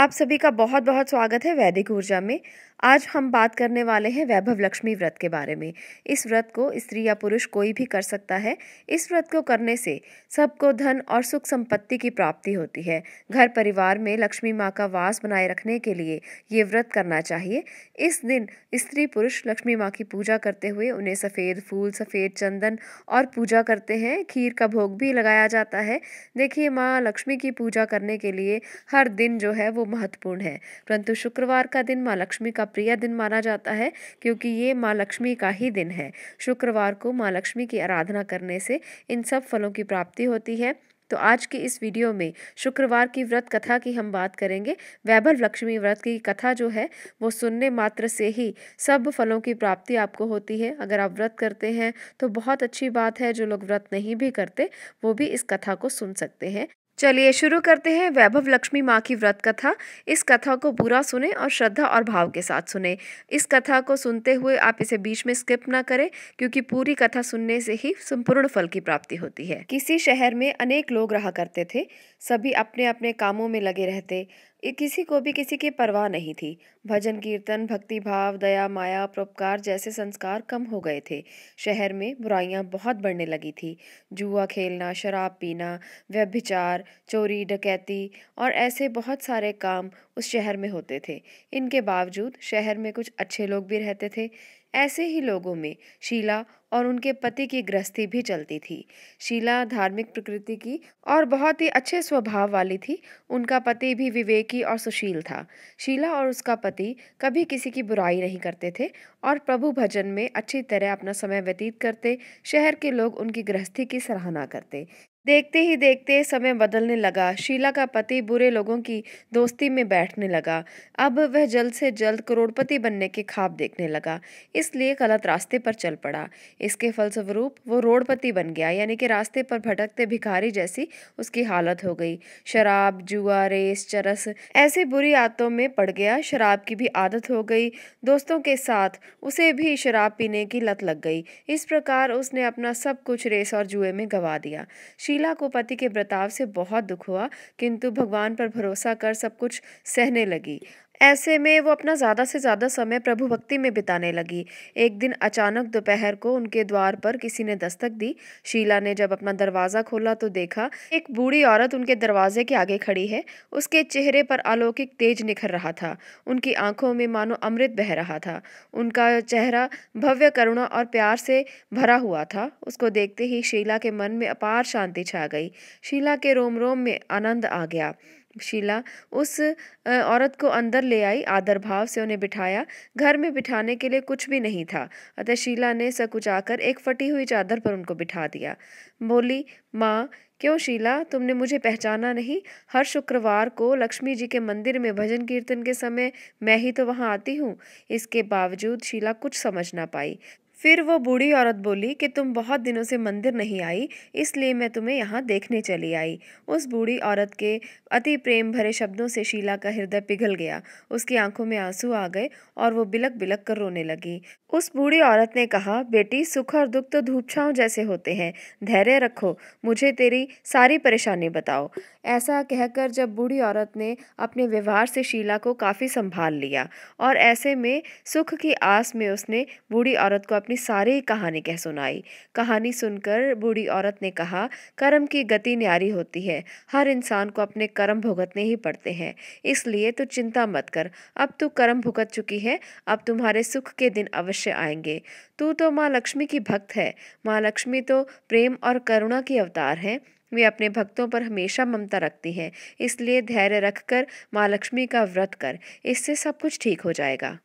आप सभी का बहुत बहुत स्वागत है वैदिक ऊर्जा में आज हम बात करने वाले हैं वैभव लक्ष्मी व्रत के बारे में इस व्रत को स्त्री या पुरुष कोई भी कर सकता है इस व्रत को करने से सबको धन और सुख संपत्ति की प्राप्ति होती है घर परिवार में लक्ष्मी माँ का वास बनाए रखने के लिए ये व्रत करना चाहिए इस दिन स्त्री पुरुष लक्ष्मी माँ की पूजा करते हुए उन्हें सफ़ेद फूल सफ़ेद चंदन और पूजा करते हैं खीर का भोग भी लगाया जाता है देखिए माँ लक्ष्मी की पूजा करने के लिए हर दिन जो है वो महत्वपूर्ण है परंतु शुक्रवार का दिन माँ लक्ष्मी का प्रिय दिन माना जाता है क्योंकि ये माँ लक्ष्मी का ही दिन है शुक्रवार को माँ लक्ष्मी की आराधना करने से इन सब फलों की प्राप्ति होती है तो आज की इस वीडियो में शुक्रवार की व्रत कथा की हम बात करेंगे वैभव लक्ष्मी व्रत की कथा जो है वो सुनने मात्र से ही सब फलों की प्राप्ति आपको होती है अगर आप व्रत करते हैं तो बहुत अच्छी बात है जो लोग व्रत नहीं भी करते वो भी इस कथा को सुन सकते हैं चलिए शुरू करते हैं वैभव लक्ष्मी माँ की व्रत कथा इस कथा को पूरा सुने और श्रद्धा और भाव के साथ सुने इस कथा को सुनते हुए आप इसे बीच में स्किप ना करें क्योंकि पूरी कथा सुनने से ही संपूर्ण फल की प्राप्ति होती है किसी शहर में अनेक लोग रहा करते थे सभी अपने अपने कामों में लगे रहते किसी को भी किसी की परवाह नहीं थी भजन कीर्तन भक्ति भाव दया माया परोपकार जैसे संस्कार कम हो गए थे शहर में बुराइयां बहुत बढ़ने लगी थी जुआ खेलना शराब पीना व्यभिचार चोरी डकैती और ऐसे बहुत सारे काम उस शहर में होते थे इनके बावजूद शहर में कुछ अच्छे लोग भी रहते थे ऐसे ही लोगों में शीला और उनके पति की गृहस्थी भी चलती थी शीला धार्मिक प्रकृति की और बहुत ही अच्छे स्वभाव वाली थी उनका पति भी विवेकी और सुशील था शीला और उसका पति कभी किसी की बुराई नहीं करते थे और प्रभु भजन में अच्छी तरह अपना समय व्यतीत करते शहर के लोग उनकी गृहस्थी की सराहना करते देखते ही देखते समय बदलने लगा शीला का पति बुरे लोगों की दोस्ती में बैठने लगा अब वह जल्द से जल्द करोड़पति बनने के खाब देखने लगा इसलिए गलत रास्ते पर चल पड़ा इसके फलस्वरूप वो रोडपति बन गया यानी कि रास्ते पर भटकते भिखारी जैसी उसकी हालत हो गई शराब जुआ रेस चरस ऐसी बुरी आदतों में पड़ गया शराब की भी आदत हो गई दोस्तों के साथ उसे भी शराब पीने की लत लग गई इस प्रकार उसने अपना सब कुछ रेस और जुए में गंवा दिया शीला को पति के बर्ताव से बहुत दुख हुआ किंतु भगवान पर भरोसा कर सब कुछ सहने लगी ऐसे में वो अपना ज़्यादा से ज़्यादा समय प्रभु भक्ति में बिताने लगी एक दिन अचानक दोपहर को उनके द्वार पर किसी ने दस्तक दी शीला ने जब अपना दरवाज़ा खोला तो देखा एक बूढ़ी औरत उनके दरवाजे के आगे खड़ी है उसके चेहरे पर अलौकिक तेज निखर रहा था उनकी आंखों में मानो अमृत बह रहा था उनका चेहरा भव्य करुणा और प्यार से भरा हुआ था उसको देखते ही शीला के मन में अपार शांति छा गई शीला के रोम रोम में आनंद आ गया शीला उस औरत को अंदर ले आई आदर भाव से उन्हें बिठाया घर में बिठाने के लिए कुछ भी नहीं था अतः शीला ने सकुचाकर एक फटी हुई चादर पर उनको बिठा दिया बोली माँ क्यों शीला तुमने मुझे पहचाना नहीं हर शुक्रवार को लक्ष्मी जी के मंदिर में भजन कीर्तन के समय मैं ही तो वहाँ आती हूँ इसके बावजूद शीला कुछ समझ ना पाई फिर वो बूढ़ी औरत बोली कि तुम बहुत दिनों से मंदिर नहीं आई इसलिए मैं तुम्हें यहाँ देखने चली आई उस बूढ़ी औरत के अति प्रेम भरे शब्दों से शीला का हृदय पिघल गया उसकी आंखों में आंसू आ गए और वो बिलक बिलक कर रोने लगी उस बूढ़ी औरत ने कहा बेटी सुख और दुख तो धूप छाँव जैसे होते हैं धैर्य रखो मुझे तेरी सारी परेशानी बताओ ऐसा कहकर जब बूढ़ी औरत ने अपने व्यवहार से शीला को काफ़ी संभाल लिया और ऐसे में सुख की आस में उसने बूढ़ी औरत को अपने अपनी सारी कहानी कह सुनाई कहानी सुनकर बूढ़ी औरत ने कहा कर्म की गति न्यारी होती है हर इंसान को अपने कर्म भुगतने ही पड़ते हैं इसलिए तो चिंता मत कर अब तू कर्म भुगत चुकी है अब तुम्हारे सुख के दिन अवश्य आएंगे तू तो माँ लक्ष्मी की भक्त है माँ लक्ष्मी तो प्रेम और करुणा की अवतार है वे अपने भक्तों पर हमेशा ममता रखती हैं इसलिए धैर्य रखकर माँ लक्ष्मी का व्रत कर इससे सब कुछ ठीक हो जाएगा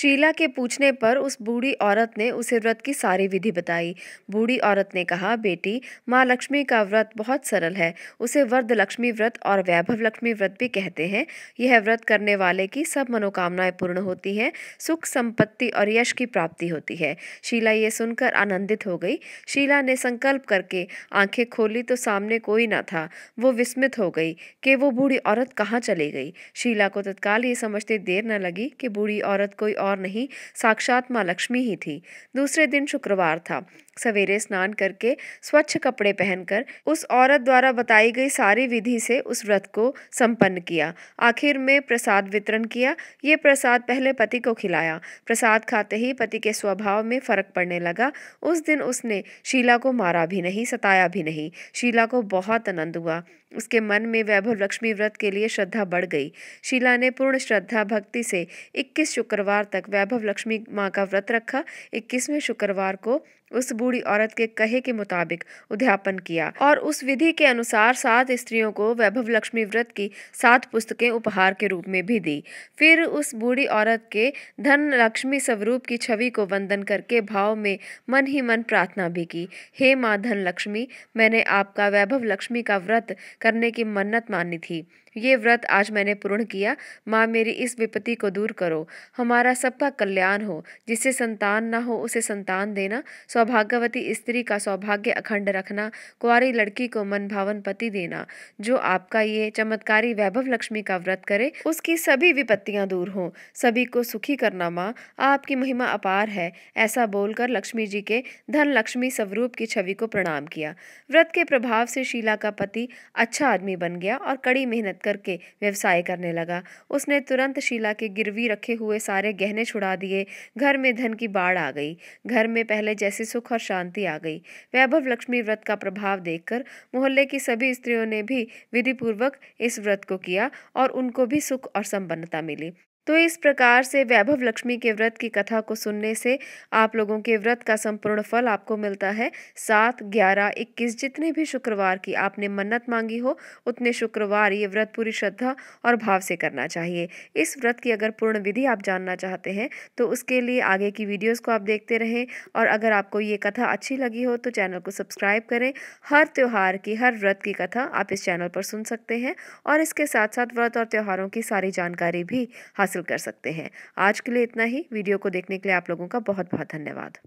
शीला के पूछने पर उस बूढ़ी औरत ने उसे व्रत की सारी विधि बताई बूढ़ी औरत ने कहा बेटी माँ लक्ष्मी का व्रत बहुत सरल है उसे वर्द लक्ष्मी व्रत और वैभव लक्ष्मी व्रत भी कहते हैं यह व्रत करने वाले की सब मनोकामनाएं पूर्ण होती हैं सुख संपत्ति और यश की प्राप्ति होती है शीला ये सुनकर आनंदित हो गई शीला ने संकल्प करके आंखें खोली तो सामने कोई ना था वो विस्मित हो गई कि वो बूढ़ी औरत कहाँ चली गई शीला को तत्काल ये समझते देर न लगी कि बूढ़ी औरत कोई और नहीं साक्षात माँ लक्ष्मी ही थी दूसरे दिन शुक्रवार था सवेरे स्नान करके स्वच्छ कपड़े पहनकर उस औरत द्वारा बताई गई सारी विधि से उस व्रत को संपन्न किया आखिर में प्रसाद वितरण किया ये प्रसाद पहले पति को खिलाया प्रसाद खाते ही पति के स्वभाव में फर्क पड़ने लगा उस दिन उसने शीला को मारा भी नहीं सताया भी नहीं शीला को बहुत आनंद हुआ उसके मन में वैभव लक्ष्मी व्रत के लिए श्रद्धा बढ़ गई शीला ने पूर्ण श्रद्धा भक्ति से 21 शुक्रवार तक वैभव लक्ष्मी माँ का व्रत रखा इक्कीसवें शुक्रवार को उस बूढ़ी औरत के कहे के मुताबिक उद्यापन किया और उस विधि के अनुसार सात स्त्रियों को वैभव लक्ष्मी व्रत की सात पुस्तकें उपहार के रूप में भी दी फिर उस बूढ़ी औरत के धन लक्ष्मी स्वरूप की छवि को वंदन करके भाव में मन ही मन प्रार्थना भी की हे माँ धन लक्ष्मी मैंने आपका वैभव लक्ष्मी का व्रत करने की मन्नत मानी थी ये व्रत आज मैंने पूर्ण किया माँ मेरी इस विपत्ति को दूर करो हमारा सबका कल्याण हो जिसे संतान ना हो उसे संतान देना सौभाग्यवती स्त्री का सौभाग्य अखंड रखना कुआरी लड़की को मनभावन पति देना जो आपका ये चमत्कारी वैभव लक्ष्मी का व्रत करे उसकी सभी विपत्तियां दूर हों सभी को सुखी करना माँ आपकी महिमा अपार है ऐसा बोलकर लक्ष्मी जी के धन लक्ष्मी स्वरूप की छवि को प्रणाम किया व्रत के प्रभाव से शीला का पति अच्छा आदमी बन गया और कड़ी मेहनत करके व्यवसाय करने लगा उसने तुरंत शीला के गिरवी रखे हुए सारे गहने छुड़ा दिए घर में धन की बाढ़ आ गई घर में पहले जैसे सुख और शांति आ गई वैभव लक्ष्मी व्रत का प्रभाव देखकर मोहल्ले की सभी स्त्रियों ने भी विधिपूर्वक इस व्रत को किया और उनको भी सुख और संपन्नता मिली तो इस प्रकार से वैभव लक्ष्मी के व्रत की कथा को सुनने से आप लोगों के व्रत का संपूर्ण फल आपको मिलता है सात ग्यारह इक्कीस जितने भी शुक्रवार की आपने मन्नत मांगी हो उतने शुक्रवार ये व्रत पूरी श्रद्धा और भाव से करना चाहिए इस व्रत की अगर पूर्ण विधि आप जानना चाहते हैं तो उसके लिए आगे की वीडियोज़ को आप देखते रहें और अगर आपको ये कथा अच्छी लगी हो तो चैनल को सब्सक्राइब करें हर त्यौहार की हर व्रत की कथा आप इस चैनल पर सुन सकते हैं और इसके साथ साथ व्रत और त्यौहारों की सारी जानकारी भी हासिल हासिल कर सकते हैं आज के लिए इतना ही वीडियो को देखने के लिए आप लोगों का बहुत बहुत धन्यवाद